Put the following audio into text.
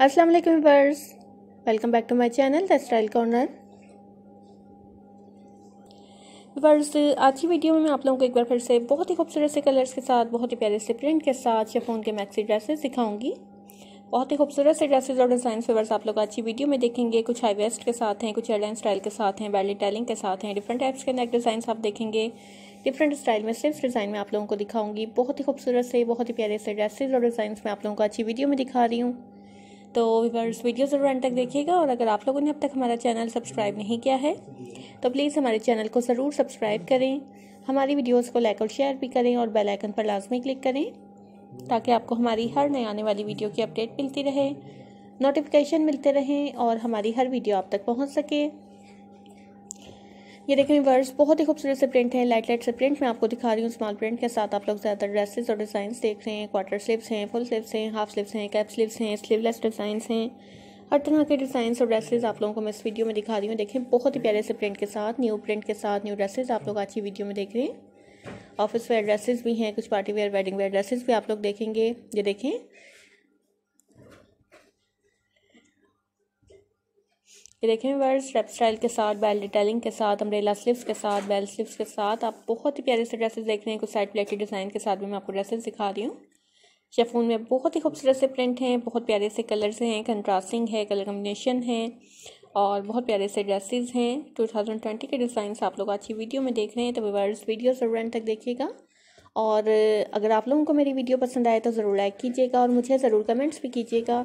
अस्सलाम वालेकुम वर्स welcome back to my channel the style corner वर्स आज की वीडियो में मैं आप लोगों को एक बार फिर से बहुत ही खूबसूरत से कलर्स के साथ बहुत ही प्यारे से प्रिंट के साथ शेफोन के मैक्सी ड्रेसेस दिखाऊंगी बहुत ही खूबसूरत से ड्रेसेस और डिज़ाइन फेवर्स आप लोग अच्छी वीडियो में देखेंगे कुछ हाई वेस्ट के साथ हैं कुछ एयरलाइन स्टाइल के साथ हैं बैली टैलिंग के साथ हैं डिफरेंट टाइप्स के नेक डिज़ाइन आप देखेंगे डिफरेंट स्टाइल में सिर्फ डिज़ाइन में आप लोगों को दिखाऊंगी बहुत ही खूबसूरत से बहुत ही प्यारे से ड्रेसेस और डिज़ाइन में आप लोगों को अच्छी वीडियो में दिखा रही हूँ तो व्यूवर्स वीडियो ज़रूर एंड तक देखिएगा और अगर आप लोगों ने अब तक हमारा चैनल सब्सक्राइब नहीं किया है तो प्लीज़ हमारे चैनल को ज़रूर सब्सक्राइब करें हमारी वीडियोस को लाइक और शेयर भी करें और बेल आइकन पर लाजमी क्लिक करें ताकि आपको हमारी हर नए आने वाली वीडियो की अपडेट मिलती रहे नोटिफिकेशन मिलते रहें और हमारी हर वीडियो आप तक पहुँच सके ये देखें वर्स बहुत ही खूबसूरत से प्रिंट है लाइट लाइट से प्रिंट मैं आपको दिखा रही हूँ स्मॉल प्रिंट के साथ आप लोग ज़्यादातर ड्रेसेस और डिजाइन देख रहे हैं क्वार्टर स्लिप्स हैं फुल स्लिप्स हैं हाफ स्लिप्स हैं कैप स्लिप्स हैं स्लीवलेस डिजाइन हैं हर तरह के डिजाइन और ड्रेसेस आप लोगों को मैं इस वीडियो में दिखा रही हूँ देखें बहुत ही प्यारे से प्रिंट के साथ न्यू प्रिंट के साथ न्यू ड्रेसेस आप लोग आज की वीडियो में देख रहे हैं ऑफिस वेयर ड्रेसेस भी हैं कुछ party wear wedding wear dresses भी आप लोग देखेंगे ये देखें ये देखें वर्स रेप स्टाइल के साथ बेल डिटेलिंग के साथ अम्ब्रेला स्लिप्स के साथ बेल स्लिप्स के साथ आप बहुत ही प्यारे से ड्रेसेस देख रहे हैं कुछ साइड प्लेटेड डिज़ाइन के साथ भी मैं आपको ड्रेसेस दिखा रही हूँ शेफून में बहुत ही खूबसूरत से प्रिंट हैं बहुत प्यारे से कलर्स हैं कंट्रास्टिंग है कलर कम्बिनेशन है और बहुत प्यारे से ड्रेसेस हैं 2020 के डिज़ाइन आप लोग अच्छी वीडियो में देख रहे हैं तो वीवर्स वीडियो ज़रूर एंड तक देखिएगा और अगर आप लोगों को मेरी वीडियो पसंद आए तो ज़रूर लाइक कीजिएगा और मुझे ज़रूर कमेंट्स भी कीजिएगा